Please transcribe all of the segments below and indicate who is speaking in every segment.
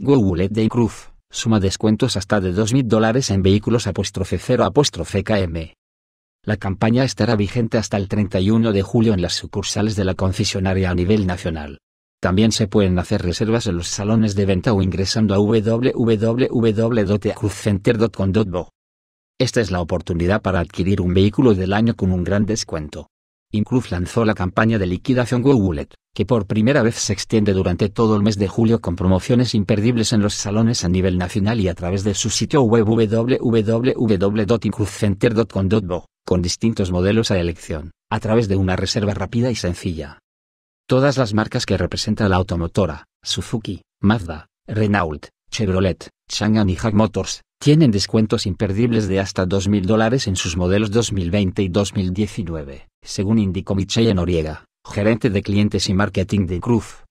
Speaker 1: Google Day Cruz, suma descuentos hasta de 2.000 dólares en vehículos apóstrofe 0 apóstrofe KM. La campaña estará vigente hasta el 31 de julio en las sucursales de la concesionaria a nivel nacional. También se pueden hacer reservas en los salones de venta o ingresando a www.acruzcenter.com.bo. Esta es la oportunidad para adquirir un vehículo del año con un gran descuento. Incruz lanzó la campaña de liquidación Google, que por primera vez se extiende durante todo el mes de julio con promociones imperdibles en los salones a nivel nacional y a través de su sitio web www.incruzcenter.com.bo, con distintos modelos a elección, a través de una reserva rápida y sencilla. Todas las marcas que representa la automotora, Suzuki, Mazda, Renault, Chevrolet, Chang'an y Hack Motors, tienen descuentos imperdibles de hasta 2.000 dólares en sus modelos 2020 y 2019 según indicó Michelle Noriega, gerente de clientes y marketing de Cruz.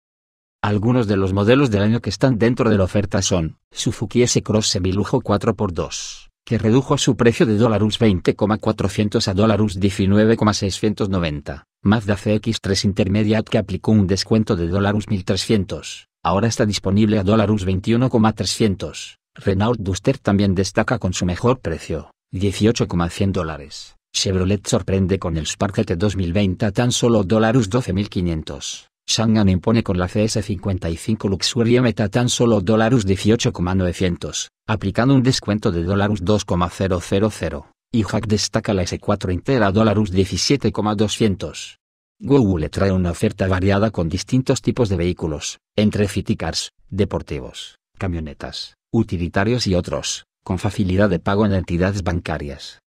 Speaker 1: Algunos de los modelos del año que están dentro de la oferta son Suzuki S-Cross Semilujo 4x2, que redujo su precio de $20,400 a $19,690, Mazda CX3 Intermediate que aplicó un descuento de $1,300, ahora está disponible a $21,300, Renault Duster también destaca con su mejor precio, 18,100 dólares. Chevrolet sorprende con el Spark GT 2020 a tan solo $12.500. Shangan impone con la CS55 Luxury Meta tan solo $18,900, aplicando un descuento de $2,000. Y Hack destaca la S4 Intera $17,200. Google trae una oferta variada con distintos tipos de vehículos, entre city cars, deportivos, camionetas, utilitarios y otros, con facilidad de pago en entidades bancarias.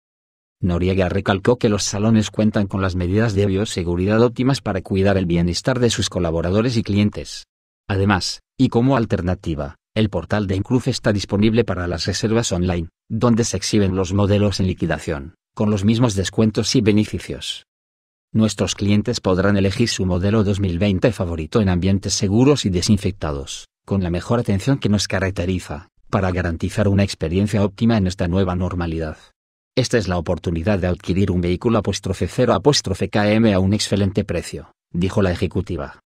Speaker 1: Noriega recalcó que los salones cuentan con las medidas de bioseguridad óptimas para cuidar el bienestar de sus colaboradores y clientes. Además, y como alternativa, el portal de Encruz está disponible para las reservas online, donde se exhiben los modelos en liquidación, con los mismos descuentos y beneficios. Nuestros clientes podrán elegir su modelo 2020 favorito en ambientes seguros y desinfectados, con la mejor atención que nos caracteriza, para garantizar una experiencia óptima en esta nueva normalidad. Esta es la oportunidad de adquirir un vehículo apóstrofe 0 apóstrofe KM a un excelente precio, dijo la ejecutiva.